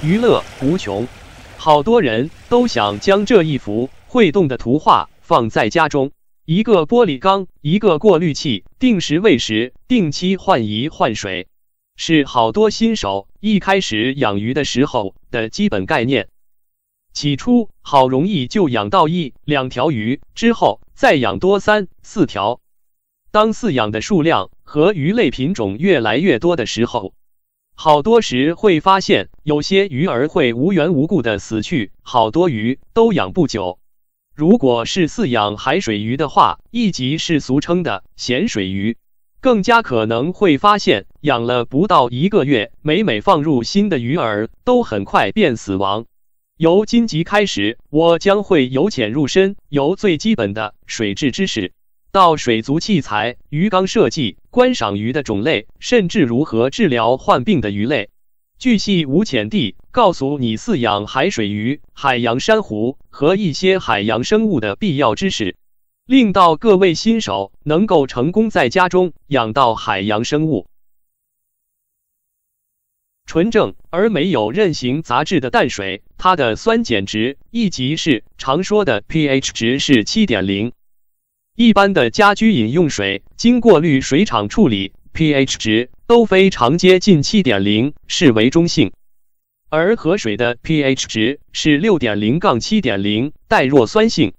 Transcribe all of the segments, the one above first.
娱乐无穷，好多人都想将这一幅会动的图画放在家中。一个玻璃缸，一个过滤器，定时喂食，定期换一换水，是好多新手一开始养鱼的时候的基本概念。起初好容易就养到一两条鱼，之后再养多三四条。当饲养的数量和鱼类品种越来越多的时候，好多时会发现，有些鱼儿会无缘无故的死去，好多鱼都养不久。如果是饲养海水鱼的话，一级是俗称的咸水鱼，更加可能会发现养了不到一个月，每每放入新的鱼儿都很快便死亡。由今集开始，我将会由浅入深，由最基本的水质知识到水族器材、鱼缸设计。观赏鱼的种类，甚至如何治疗患病的鱼类。巨细无潜地告诉你饲养海水鱼、海洋珊瑚和一些海洋生物的必要知识，令到各位新手能够成功在家中养到海洋生物。纯正而没有任形杂质的淡水，它的酸碱值，亦即是常说的 pH 值，是七点零。一般的家居饮用水经过滤水厂处理，pH 值都非常接近七点零，视为中性。而河水的 pH 值是六点零杠七点零，带弱酸性。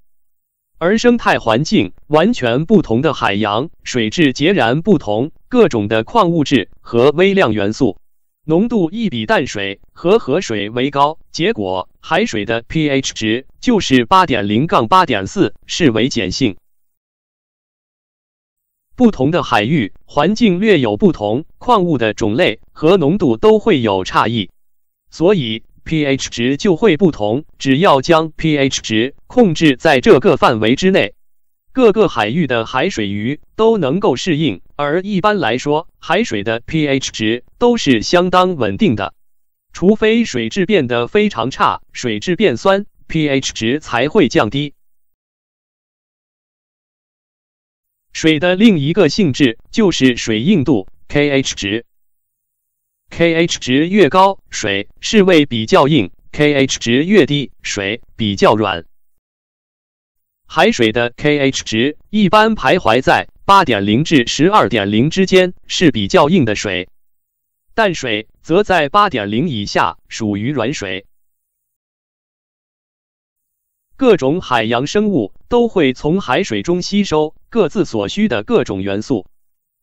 而生态环境完全不同的海洋水质截然不同，各种的矿物质和微量元素浓度一比淡水和河水为高，结果海水的 pH 值就是八点零杠八点四，视为碱性。不同的海域环境略有不同，矿物的种类和浓度都会有差异，所以 pH 值就会不同。只要将 pH 值控制在这个范围之内，各个海域的海水鱼都能够适应。而一般来说，海水的 pH 值都是相当稳定的，除非水质变得非常差，水质变酸，pH 值才会降低。水的另一个性质就是水硬度 （KH 值）。KH 值越高，水是为比较硬；KH 值越低，水比较软。海水的 KH 值一般徘徊在8.0至12.0之间，是比较硬的水；淡水则在8.0以下，属于软水。各种海洋生物都会从海水中吸收各自所需的各种元素，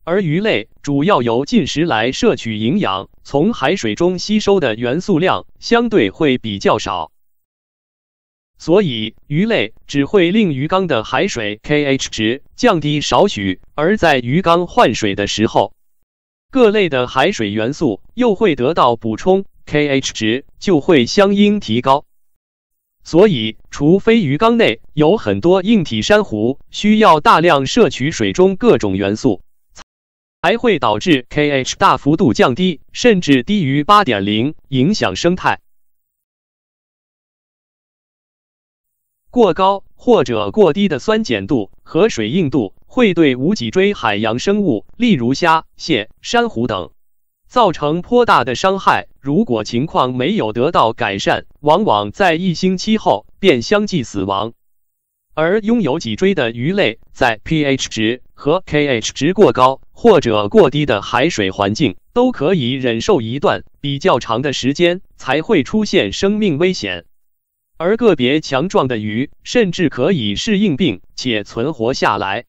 而鱼类主要由进食来摄取营养，从海水中吸收的元素量相对会比较少，所以鱼类只会令鱼缸的海水 KH 值降低少许，而在鱼缸换水的时候，各类的海水元素又会得到补充，KH 值就会相应提高。所以，除非鱼缸内有很多硬体珊瑚，需要大量摄取水中各种元素，才会导致 KH 大幅度降低，甚至低于八点零，影响生态。过高或者过低的酸碱度和水硬度，会对无脊椎海洋生物，例如虾、蟹、珊瑚等。造成颇大的伤害。如果情况没有得到改善，往往在一星期后便相继死亡。而拥有脊椎的鱼类，在 pH 值和 KH 值过高或者过低的海水环境，都可以忍受一段比较长的时间，才会出现生命危险。而个别强壮的鱼，甚至可以适应并且存活下来。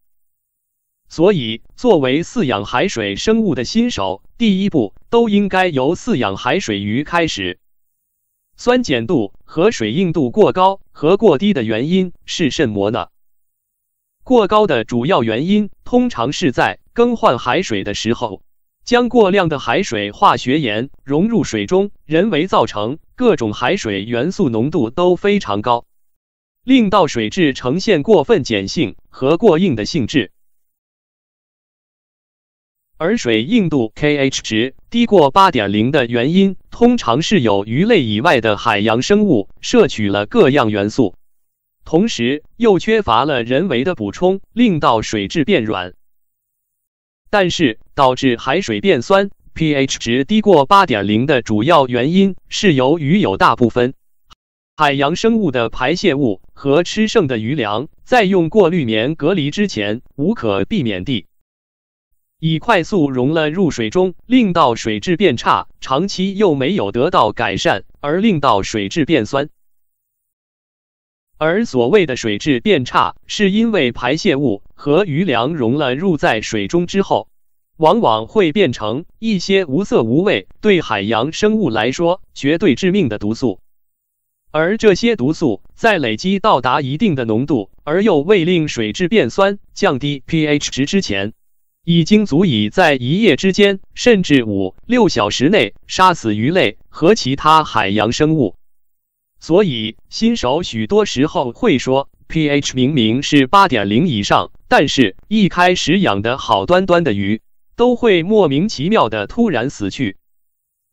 所以，作为饲养海水生物的新手，第一步都应该由饲养海水鱼开始。酸碱度和水硬度过高和过低的原因是甚么呢？过高的主要原因通常是在更换海水的时候，将过量的海水化学盐融入水中，人为造成各种海水元素浓度都非常高，令到水质呈现过分碱性和过硬的性质。而水硬度 K H 值低过八点零的原因，通常是有鱼类以外的海洋生物摄取了各样元素，同时又缺乏了人为的补充，令到水质变软。但是，导致海水变酸 p H 值低过八点零的主要原因，是由于有大部分海洋生物的排泄物和吃剩的鱼粮，在用过滤棉隔离之前，无可避免地。已快速溶了入水中，令到水质变差。长期又没有得到改善，而令到水质变酸。而所谓的水质变差，是因为排泄物和鱼粮溶了入在水中之后，往往会变成一些无色无味、对海洋生物来说绝对致命的毒素。而这些毒素在累积到达一定的浓度，而又未令水质变酸、降低 pH 值之前。已经足以在一夜之间，甚至五六小时内杀死鱼类和其他海洋生物。所以，新手许多时候会说，pH 明明是八点零以上，但是一开始养的好端端的鱼，都会莫名其妙的突然死去。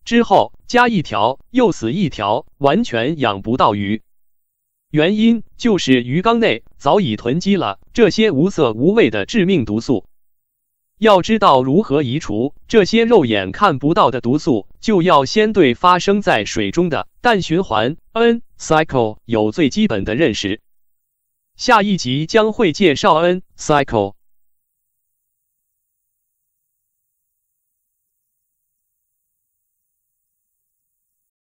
之后加一条又死一条，完全养不到鱼。原因就是鱼缸内早已囤积了这些无色无味的致命毒素。要知道如何移除这些肉眼看不到的毒素，就要先对发生在水中的氮循环 （N-cycle） 有最基本的认识。下一集将会介绍 N-cycle。